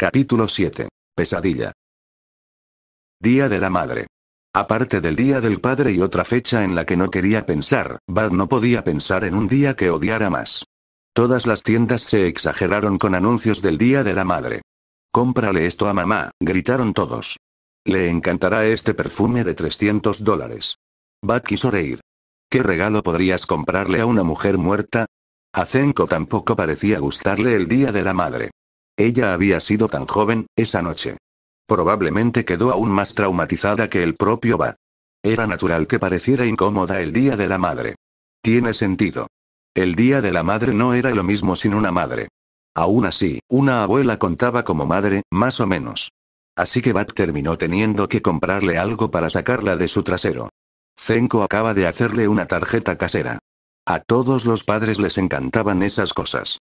Capítulo 7. Pesadilla. Día de la Madre. Aparte del Día del Padre y otra fecha en la que no quería pensar, Bad no podía pensar en un día que odiara más. Todas las tiendas se exageraron con anuncios del Día de la Madre. Cómprale esto a mamá, gritaron todos. Le encantará este perfume de 300 dólares. Bad quiso reír. ¿Qué regalo podrías comprarle a una mujer muerta? A Zenko tampoco parecía gustarle el Día de la Madre. Ella había sido tan joven, esa noche. Probablemente quedó aún más traumatizada que el propio Bat. Era natural que pareciera incómoda el día de la madre. Tiene sentido. El día de la madre no era lo mismo sin una madre. Aún así, una abuela contaba como madre, más o menos. Así que Bat terminó teniendo que comprarle algo para sacarla de su trasero. Zenko acaba de hacerle una tarjeta casera. A todos los padres les encantaban esas cosas.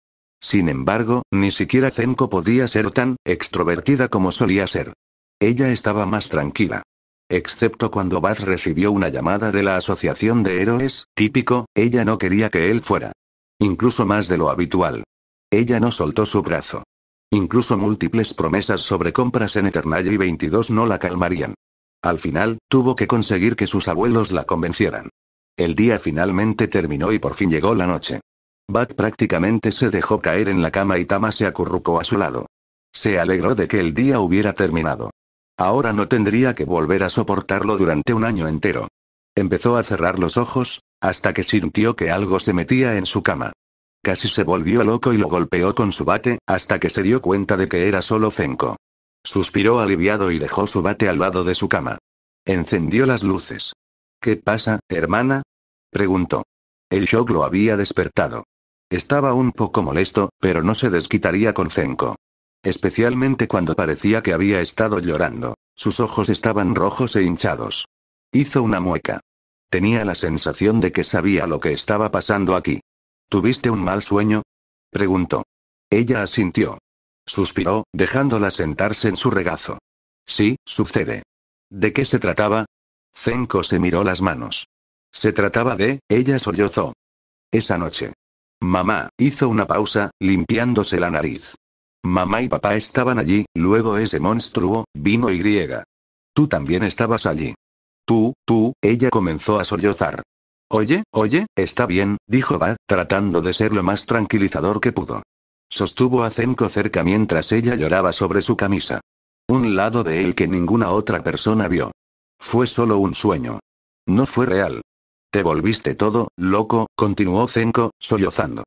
Sin embargo, ni siquiera Zenko podía ser tan extrovertida como solía ser. Ella estaba más tranquila. Excepto cuando Baz recibió una llamada de la Asociación de Héroes, típico, ella no quería que él fuera. Incluso más de lo habitual. Ella no soltó su brazo. Incluso múltiples promesas sobre compras en Eternal y 22 no la calmarían. Al final, tuvo que conseguir que sus abuelos la convencieran. El día finalmente terminó y por fin llegó la noche. Bat prácticamente se dejó caer en la cama y Tama se acurrucó a su lado. Se alegró de que el día hubiera terminado. Ahora no tendría que volver a soportarlo durante un año entero. Empezó a cerrar los ojos, hasta que sintió que algo se metía en su cama. Casi se volvió loco y lo golpeó con su bate, hasta que se dio cuenta de que era solo Fenko. Suspiró aliviado y dejó su bate al lado de su cama. Encendió las luces. ¿Qué pasa, hermana? preguntó. El shock lo había despertado. Estaba un poco molesto, pero no se desquitaría con Zenko. Especialmente cuando parecía que había estado llorando. Sus ojos estaban rojos e hinchados. Hizo una mueca. Tenía la sensación de que sabía lo que estaba pasando aquí. ¿Tuviste un mal sueño? preguntó. Ella asintió. Suspiró, dejándola sentarse en su regazo. Sí, sucede. ¿De qué se trataba? Zenko se miró las manos. Se trataba de, ella sollozó. Esa noche. Mamá, hizo una pausa, limpiándose la nariz. Mamá y papá estaban allí, luego ese monstruo, vino y griega. Tú también estabas allí. Tú, tú, ella comenzó a sollozar. Oye, oye, está bien, dijo Bad, tratando de ser lo más tranquilizador que pudo. Sostuvo a Zenko cerca mientras ella lloraba sobre su camisa. Un lado de él que ninguna otra persona vio. Fue solo un sueño. No fue real. Te volviste todo, loco, continuó Zenko, sollozando.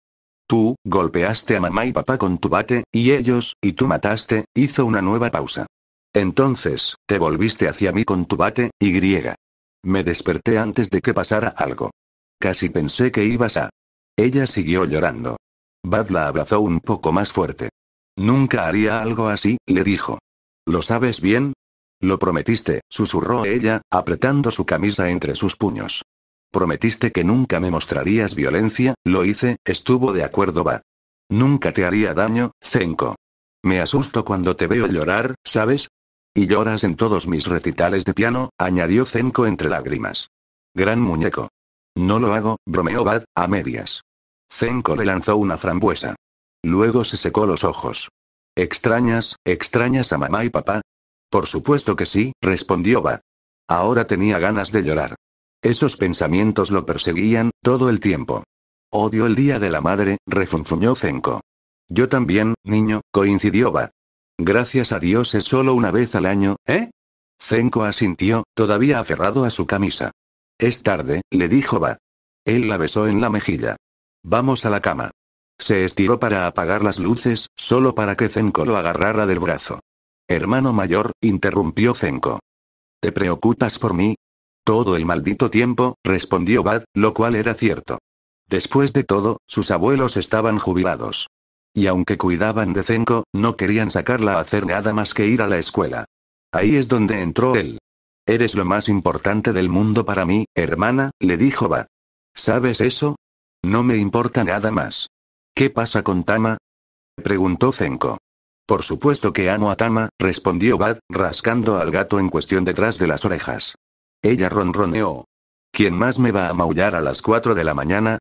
Tú, golpeaste a mamá y papá con tu bate, y ellos, y tú mataste, hizo una nueva pausa. Entonces, te volviste hacia mí con tu bate, y griega. Me desperté antes de que pasara algo. Casi pensé que ibas a... Ella siguió llorando. Bad la abrazó un poco más fuerte. Nunca haría algo así, le dijo. ¿Lo sabes bien? Lo prometiste, susurró ella, apretando su camisa entre sus puños. Prometiste que nunca me mostrarías violencia, lo hice, estuvo de acuerdo va. Nunca te haría daño, Zenko. Me asusto cuando te veo llorar, ¿sabes? Y lloras en todos mis recitales de piano, añadió Zenko entre lágrimas. Gran muñeco. No lo hago, bromeó Bad, a medias. Zenko le lanzó una frambuesa. Luego se secó los ojos. ¿Extrañas, extrañas a mamá y papá? Por supuesto que sí, respondió Bad. Ahora tenía ganas de llorar. Esos pensamientos lo perseguían, todo el tiempo. Odio el día de la madre, refunfuñó Zenko. Yo también, niño, coincidió Va. Gracias a Dios es solo una vez al año, ¿eh? Zenko asintió, todavía aferrado a su camisa. Es tarde, le dijo Va. Él la besó en la mejilla. Vamos a la cama. Se estiró para apagar las luces, solo para que Zenko lo agarrara del brazo. Hermano mayor, interrumpió Zenko. ¿Te preocupas por mí? Todo el maldito tiempo, respondió Bad, lo cual era cierto. Después de todo, sus abuelos estaban jubilados. Y aunque cuidaban de Zenko, no querían sacarla a hacer nada más que ir a la escuela. Ahí es donde entró él. Eres lo más importante del mundo para mí, hermana, le dijo Bad. ¿Sabes eso? No me importa nada más. ¿Qué pasa con Tama? preguntó Zenko. Por supuesto que amo a Tama, respondió Bad, rascando al gato en cuestión detrás de las orejas. Ella ronroneó. ¿Quién más me va a maullar a las cuatro de la mañana?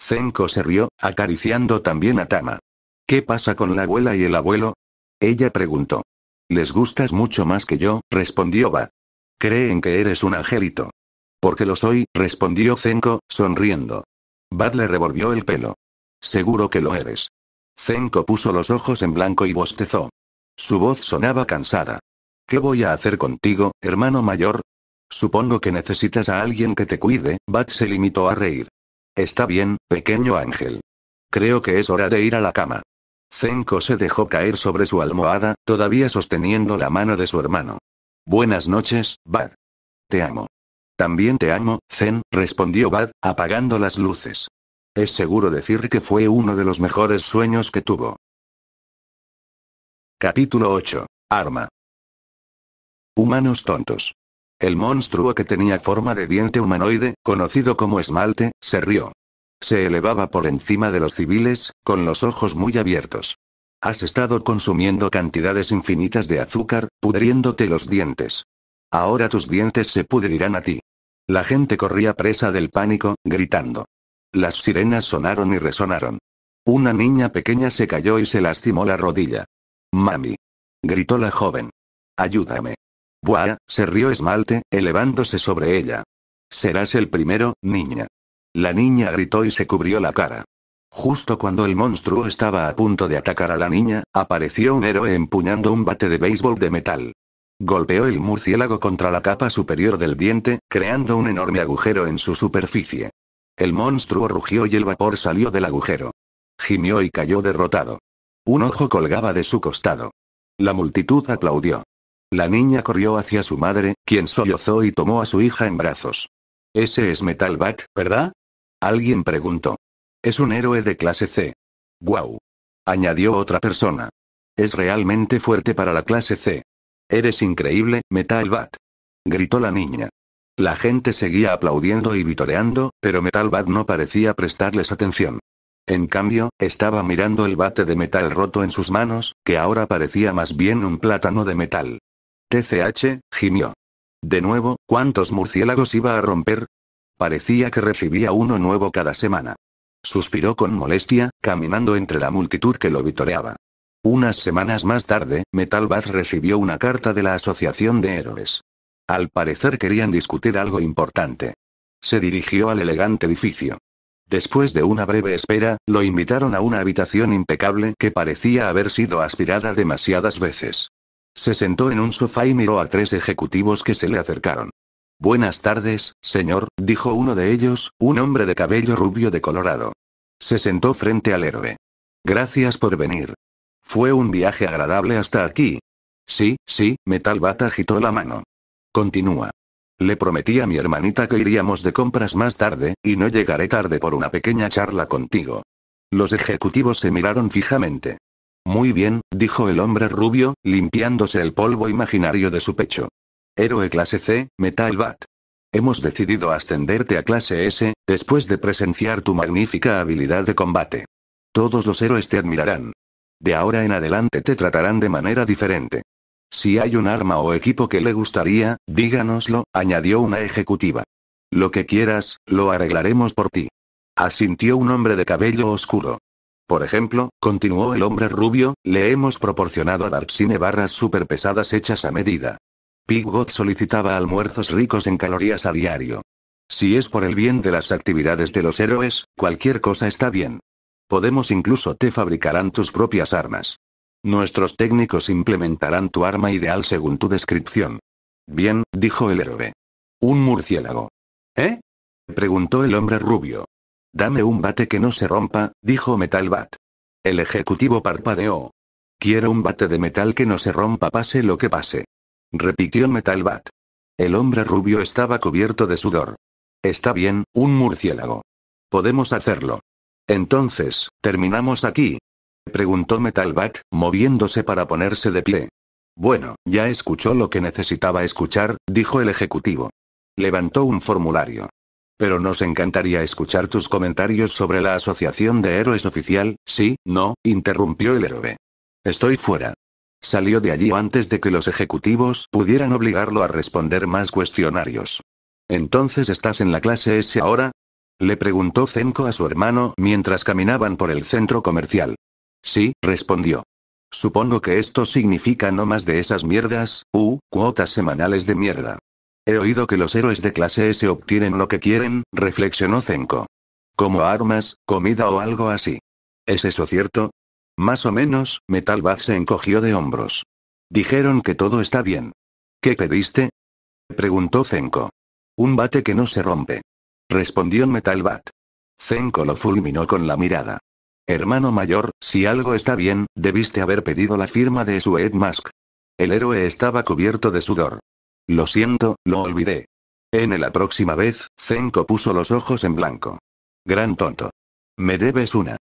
Zenko se rió, acariciando también a Tama. ¿Qué pasa con la abuela y el abuelo? Ella preguntó. Les gustas mucho más que yo, respondió Va. Creen que eres un angelito. Porque lo soy, respondió Zenko, sonriendo. Bad le revolvió el pelo. Seguro que lo eres. Zenko puso los ojos en blanco y bostezó. Su voz sonaba cansada. ¿Qué voy a hacer contigo, hermano mayor? Supongo que necesitas a alguien que te cuide, Bad se limitó a reír. Está bien, pequeño ángel. Creo que es hora de ir a la cama. Zenko se dejó caer sobre su almohada, todavía sosteniendo la mano de su hermano. Buenas noches, Bad. Te amo. También te amo, Zen, respondió Bad, apagando las luces. Es seguro decir que fue uno de los mejores sueños que tuvo. Capítulo 8. Arma. Humanos tontos. El monstruo que tenía forma de diente humanoide, conocido como esmalte, se rió. Se elevaba por encima de los civiles, con los ojos muy abiertos. Has estado consumiendo cantidades infinitas de azúcar, pudriéndote los dientes. Ahora tus dientes se pudrirán a ti. La gente corría presa del pánico, gritando. Las sirenas sonaron y resonaron. Una niña pequeña se cayó y se lastimó la rodilla. Mami. Gritó la joven. Ayúdame. Buah, se rió Esmalte, elevándose sobre ella. Serás el primero, niña. La niña gritó y se cubrió la cara. Justo cuando el monstruo estaba a punto de atacar a la niña, apareció un héroe empuñando un bate de béisbol de metal. Golpeó el murciélago contra la capa superior del diente, creando un enorme agujero en su superficie. El monstruo rugió y el vapor salió del agujero. Gimió y cayó derrotado. Un ojo colgaba de su costado. La multitud aplaudió. La niña corrió hacia su madre, quien sollozó y tomó a su hija en brazos. Ese es Metal Bat, ¿verdad? Alguien preguntó. Es un héroe de clase C. Guau. Añadió otra persona. Es realmente fuerte para la clase C. Eres increíble, Metal Bat. Gritó la niña. La gente seguía aplaudiendo y vitoreando, pero Metal Bat no parecía prestarles atención. En cambio, estaba mirando el bate de metal roto en sus manos, que ahora parecía más bien un plátano de metal. TCH, gimió. De nuevo, ¿cuántos murciélagos iba a romper? Parecía que recibía uno nuevo cada semana. Suspiró con molestia, caminando entre la multitud que lo vitoreaba. Unas semanas más tarde, Metal recibió una carta de la Asociación de Héroes. Al parecer querían discutir algo importante. Se dirigió al elegante edificio. Después de una breve espera, lo invitaron a una habitación impecable que parecía haber sido aspirada demasiadas veces. Se sentó en un sofá y miró a tres ejecutivos que se le acercaron. Buenas tardes, señor, dijo uno de ellos, un hombre de cabello rubio de Colorado. Se sentó frente al héroe. Gracias por venir. Fue un viaje agradable hasta aquí. Sí, sí, Bat agitó la mano. Continúa. Le prometí a mi hermanita que iríamos de compras más tarde, y no llegaré tarde por una pequeña charla contigo. Los ejecutivos se miraron fijamente. Muy bien, dijo el hombre rubio, limpiándose el polvo imaginario de su pecho. Héroe clase C, Metal Bat. Hemos decidido ascenderte a clase S, después de presenciar tu magnífica habilidad de combate. Todos los héroes te admirarán. De ahora en adelante te tratarán de manera diferente. Si hay un arma o equipo que le gustaría, díganoslo, añadió una ejecutiva. Lo que quieras, lo arreglaremos por ti. Asintió un hombre de cabello oscuro. Por ejemplo, continuó el hombre rubio, le hemos proporcionado a Darksine barras super pesadas hechas a medida. Piggot solicitaba almuerzos ricos en calorías a diario. Si es por el bien de las actividades de los héroes, cualquier cosa está bien. Podemos incluso te fabricarán tus propias armas. Nuestros técnicos implementarán tu arma ideal según tu descripción. Bien, dijo el héroe. Un murciélago. ¿Eh? preguntó el hombre rubio. Dame un bate que no se rompa, dijo Metal Bat. El ejecutivo parpadeó. Quiero un bate de metal que no se rompa pase lo que pase. Repitió Metal Bat. El hombre rubio estaba cubierto de sudor. Está bien, un murciélago. Podemos hacerlo. Entonces, ¿terminamos aquí? Preguntó Metalbat, moviéndose para ponerse de pie. Bueno, ya escuchó lo que necesitaba escuchar, dijo el ejecutivo. Levantó un formulario. Pero nos encantaría escuchar tus comentarios sobre la Asociación de Héroes Oficial, sí, no, interrumpió el héroe. Estoy fuera. Salió de allí antes de que los ejecutivos pudieran obligarlo a responder más cuestionarios. ¿Entonces estás en la clase S ahora? Le preguntó Zenko a su hermano mientras caminaban por el centro comercial. Sí, respondió. Supongo que esto significa no más de esas mierdas, u, cuotas semanales de mierda. He oído que los héroes de clase S obtienen lo que quieren, reflexionó Zenko. Como armas, comida o algo así. ¿Es eso cierto? Más o menos, Metal se encogió de hombros. Dijeron que todo está bien. ¿Qué pediste? Preguntó Zenko. Un bate que no se rompe. Respondió Metal Zenko lo fulminó con la mirada. Hermano mayor, si algo está bien, debiste haber pedido la firma de su Ed Mask. El héroe estaba cubierto de sudor. Lo siento, lo olvidé. En la próxima vez, Zenko puso los ojos en blanco. Gran tonto. Me debes una.